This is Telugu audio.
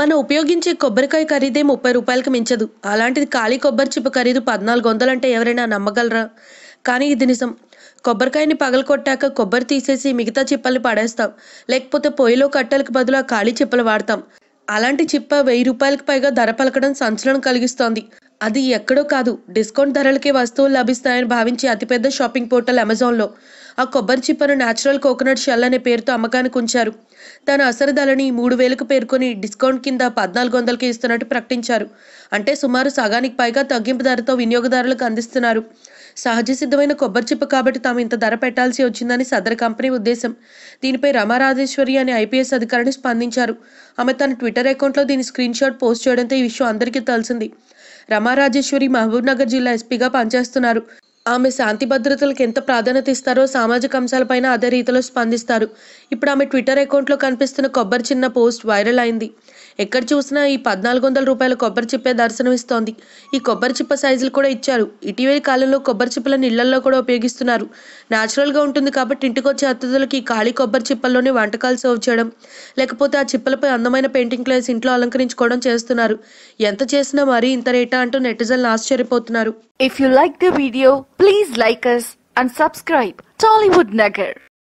మనం ఉపయోగించే కొబ్బరికాయ ఖరీదే ముప్పై రూపాయలకు మించదు అలాంటిది ఖాళీ కొబ్బరి చిప్ప ఖరీదు పద్నాలుగు వందలంటే ఎవరైనా నమ్మగలరా కానీ ఇది నిజం కొబ్బరికాయని పగలకొట్టాక కొబ్బరి తీసేసి మిగతా చిప్పల్ని పడేస్తాం లేకపోతే పొయ్యిలో కట్టెలకు బదులు ఆ ఖాళీ చిప్పలు వాడతాం అలాంటి చిప్ప వెయ్యి రూపాయలకు పైగా ధర పలకడం సంచలనం కలిగిస్తోంది అది ఎక్కడో కాదు డిస్కౌంట్ ధరలకే వస్తువులు లభిస్తాయని భావించే అతిపెద్ద షాపింగ్ పోర్టల్ అమెజాన్లో ఆ కొబ్బరి చిప్పను న్యాచురల్ కోకోనట్ షెల్ అనే పేరుతో అమ్మకానికి ఉంచారు తన అసరధలని మూడు వేలకు పేర్కొని డిస్కౌంట్ కింద పద్నాలుగు వందలకి ఇస్తున్నట్టు ప్రకటించారు అంటే సుమారు సగానికి పైగా తగ్గింపు ధరతో వినియోగదారులకు అందిస్తున్నారు సహజ సిద్ధమైన కొబ్బరి చిప్ప కాబట్టి తాము ఇంత ధర పెట్టాల్సి వచ్చిందని సదర్ కంపెనీ ఉద్దేశం దీనిపై రమారాజేశ్వరి అనే ఐపీఎస్ అధికారిని స్పందించారు ఆమె తన ట్విట్టర్ అకౌంట్లో దీని స్క్రీన్ షాట్ పోస్ట్ చేయడంతో ఈ విషయం అందరికీ తెలిసింది రమారాజేశ్వరి మహబూబ్నగర్ జిల్లా ఎస్పీగా పనిచేస్తున్నారు ఆమె శాంతి భద్రతలకు ఎంత ప్రాధాన్యత ఇస్తారో సామాజిక అంశాలపైన అదే రీతిలో స్పందిస్తారు ఇప్పుడు ఆమె ట్విట్టర్ అకౌంట్లో కనిపిస్తున్న కొబ్బరి చిన్న పోస్ట్ వైరల్ అయింది ఎక్కడ చూసినా ఈ పద్నాలుగు వందల రూపాయల కొబ్బరి చిప్పే దర్శనమిస్తోంది ఈ కొబ్బరి చిప్ప సైజులు కూడా ఇచ్చారు ఇటీవలి కాలంలో కొబ్బరి చిప్పలను ఇళ్లలో కూడా ఉపయోగిస్తున్నారు న్యాచురల్గా ఉంటుంది కాబట్టి ఇంటికి వచ్చే అతిథులకి ఈ ఖాళీ కొబ్బరి చిప్పల్లోనే వంటకాలు సర్వ్ చేయడం లేకపోతే ఆ చిప్పలపై అందమైన పెయింటింగ్లు వేసి ఇంట్లో అలంకరించుకోవడం చేస్తున్నారు ఎంత చేసినా మరీ ఇంత రేటా అంటూ నెటిజన్లు ఆశ్చర్యపోతున్నారు If you like the video please like us and subscribe Tollywood Nagar.